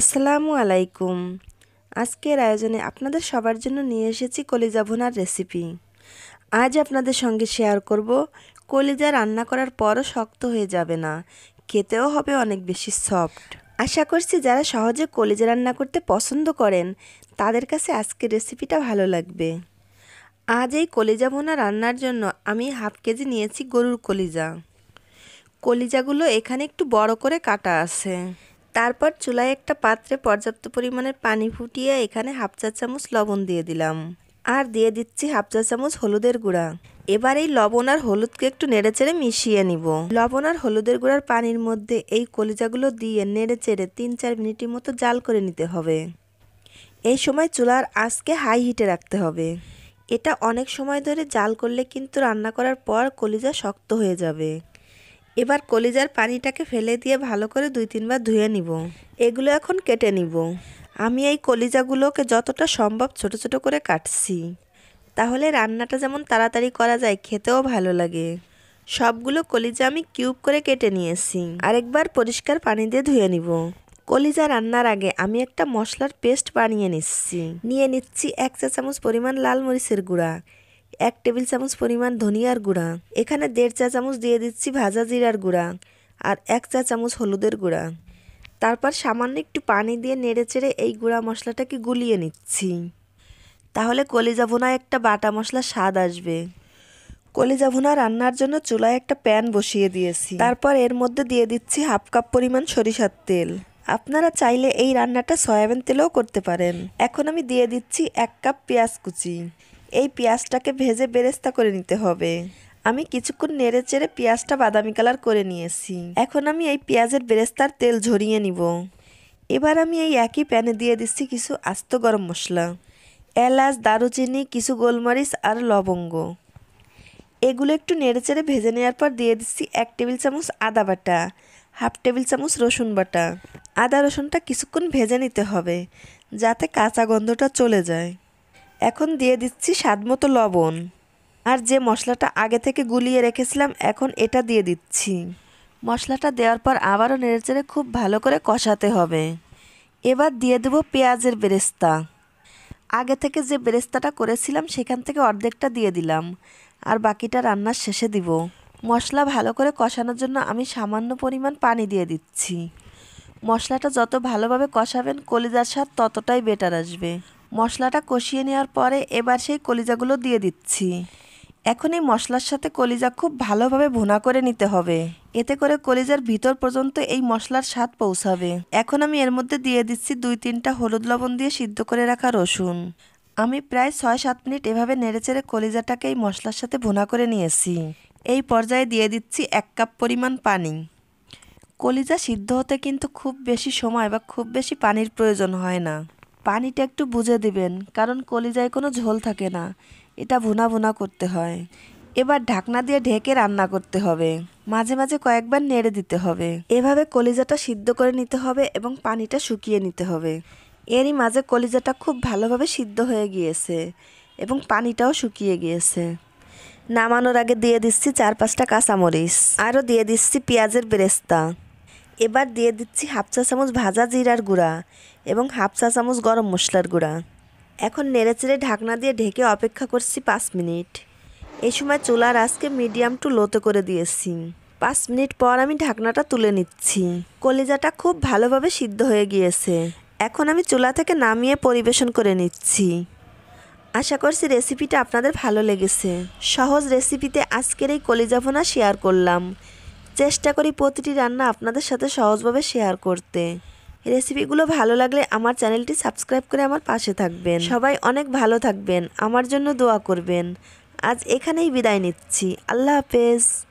আসসালামু আলাইকুম আজকের আয়োজনে আপনাদের সবার জন্য নিয়ে এসেছি কলিজা ভুনার রেসিপি আজ আপনাদের সঙ্গে শেয়ার করব কলিজা রান্না করার পরও শক্ত হয়ে যাবে না খেতেও হবে অনেক বেশি সফট আশা করছি যারা সহজে কলিজা রান্না করতে পছন্দ করেন তাদের কাছে আজকের রেসিপিটা ভালো লাগবে আজ এই কলিজা ভুনা রান্নার জন্য আমি হাফ কেজি নিয়েছি গরুর কলিজা কলিজাগুলো এখানে একটু বড় করে কাটা আছে তারপর চুলায় একটা পাত্রে পর্যাপ্ত পরিমাণের পানি ফুটিয়ে এখানে হাফ চা চামচ লবণ দিয়ে দিলাম আর দিয়ে দিচ্ছি হাফ চা চামচ হলুদের গুঁড়া এবার এই লবণ আর হলুদকে একটু নেড়েচেড়ে মিশিয়ে নিব লবণ আর হলুদের গুঁড়ার পানির মধ্যে এই কলিজাগুলো দিয়ে নেড়েচেড়ে তিন চার মিনিটের মতো জাল করে নিতে হবে এই সময় চুলার আজকে হাই হিটে রাখতে হবে এটা অনেক সময় ধরে জাল করলে কিন্তু রান্না করার পর কলিজা শক্ত হয়ে যাবে এবার কলিজার পানিটাকে ফেলে দিয়ে ভালো করে দুই তিনবার ধুয়ে নিব এগুলো এখন কেটে নিব আমি এই কলিজাগুলোকে যতটা সম্ভব ছোট ছোট করে কাটছি তাহলে রান্নাটা যেমন তাড়াতাড়ি করা যায় খেতেও ভালো লাগে সবগুলো কলিজা আমি কিউব করে কেটে নিয়েছি আরেকবার পরিষ্কার পানি দিয়ে ধুয়ে নিব কলিজা রান্নার আগে আমি একটা মশলার পেস্ট বানিয়ে নিচ্ছি নিয়ে নিচ্ছি এক চা চামচ পরিমাণ লাল মরিচের গুঁড়া এক টেবিল চামচ পরিমাণ ধনিয়ার গুঁড়া এখানে দেড় চা চামচ দিয়ে দিচ্ছি ভাজা জিরার গুঁড়া আর এক চা চামচ হলুদের গুঁড়া তারপর সামান্য একটু পানি দিয়ে নেড়েচেড়ে এই গুঁড়া মশলাটাকে গুলিয়ে নিচ্ছি তাহলে কলিজা ভুনা একটা বাটা মশলা স্বাদ আসবে কলিজা ভুনা রান্নার জন্য চুলায় একটা প্যান বসিয়ে দিয়েছি তারপর এর মধ্যে দিয়ে দিচ্ছি হাফ কাপ পরিমাণ সরিষার তেল আপনারা চাইলে এই রান্নাটা সয়াবিন তেলেও করতে পারেন এখন আমি দিয়ে দিচ্ছি এক কাপ পেঁয়াজ কুচি এই পেঁয়াজটাকে ভেজে বেরেস্তা করে নিতে হবে আমি কিছুক্ষণ নেড়ে চেড়ে পেঁয়াজটা বাদামি কালার করে নিয়েছি এখন আমি এই পেঁয়াজের বেরেস্তার তেল ঝরিয়ে নিব এবার আমি এই একই প্যানে দিয়ে দিচ্ছি কিছু আস্ত গরম মশলা এলাচ দারুচিনি কিছু গোলমরিচ আর লবঙ্গ এগুলো একটু নেড়ে চেড়ে ভেজে নেওয়ার পর দিয়ে দিচ্ছি এক টেবিল চামচ আদা বাটা হাফ টেবিল চামচ রসুন বাটা আদা রসুনটা কিছুক্ষণ ভেজে নিতে হবে যাতে কাঁচা গন্ধটা চলে যায় এখন দিয়ে দিচ্ছি স্বাদমতো লবণ আর যে মশলাটা আগে থেকে গুলিয়ে রেখেছিলাম এখন এটা দিয়ে দিচ্ছি মশলাটা দেওয়ার পর আবারও নেড়েচেড়ে খুব ভালো করে কষাতে হবে এবার দিয়ে দেব পেঁয়াজের বেরেস্তা আগে থেকে যে বেরেস্তাটা করেছিলাম সেখান থেকে অর্ধেকটা দিয়ে দিলাম আর বাকিটা রান্নার শেষে দিব মশলা ভালো করে কষানোর জন্য আমি সামান্য পরিমাণ পানি দিয়ে দিচ্ছি মশলাটা যত ভালোভাবে কষাবেন কলিজার স্বাদ ততটাই বেটার আসবে মশলাটা কষিয়ে নেওয়ার পরে এবার সেই কলিজাগুলো দিয়ে দিচ্ছি এখন এই মশলার সাথে কলিজা খুব ভালোভাবে ভুনা করে নিতে হবে এতে করে কলিজার ভিতর পর্যন্ত এই মশলার স্বাদ পৌঁছাবে এখন আমি এর মধ্যে দিয়ে দিচ্ছি দুই তিনটা হলুদ লবণ দিয়ে সিদ্ধ করে রাখা রসুন আমি প্রায় ছয় সাত মিনিট এভাবে নেড়েচেড়ে কলিজাটাকে এই মশলার সাথে ভুনা করে নিয়েছি এই পর্যায়ে দিয়ে দিচ্ছি এক কাপ পরিমাণ পানি কলিজা সিদ্ধ হতে কিন্তু খুব বেশি সময় বা খুব বেশি পানির প্রয়োজন হয় না পানিটা একটু বুঝে দিবেন কারণ কলিজায় কোনো ঝোল থাকে না এটা ভুনা ভুনা করতে হয় এবার ঢাকনা দিয়ে ঢেকে রান্না করতে হবে মাঝে মাঝে কয়েকবার নেড়ে দিতে হবে এভাবে কলিজাটা সিদ্ধ করে নিতে হবে এবং পানিটা শুকিয়ে নিতে হবে এরই মাঝে কলিজাটা খুব ভালোভাবে সিদ্ধ হয়ে গিয়েছে এবং পানিটাও শুকিয়ে গিয়েছে নামানোর আগে দিয়ে দিচ্ছি চার পাঁচটা কাঁচামরিচ আরও দিয়ে দিচ্ছি পেঁয়াজের বেরেস্তা এবার দিয়ে দিচ্ছি হাফ চা চামচ ভাজা জিরার গুঁড়া এবং হাফ চা চামচ গরম মশলার গুঁড়া এখন নেড়েচেড়ে ঢাকনা দিয়ে ঢেকে অপেক্ষা করছি পাঁচ মিনিট এই সময় চুলার আজকে মিডিয়াম টু লোতে করে দিয়েছি পাঁচ মিনিট পর আমি ঢাকনাটা তুলে নিচ্ছি কলিজাটা খুব ভালোভাবে সিদ্ধ হয়ে গিয়েছে এখন আমি চুলা থেকে নামিয়ে পরিবেশন করে নিচ্ছি আশা করছি রেসিপিটা আপনাদের ভালো লেগেছে সহজ রেসিপিতে আজকের এই কলিজাভোনা শেয়ার করলাম চেষ্টা করি প্রতিটি রান্না আপনাদের সাথে সহজভাবে শেয়ার করতে রেসিপিগুলো ভালো লাগলে আমার চ্যানেলটি সাবস্ক্রাইব করে আমার পাশে থাকবেন সবাই অনেক ভালো থাকবেন আমার জন্য দোয়া করবেন আজ এখানেই বিদায় নিচ্ছি আল্লাহ হাফেজ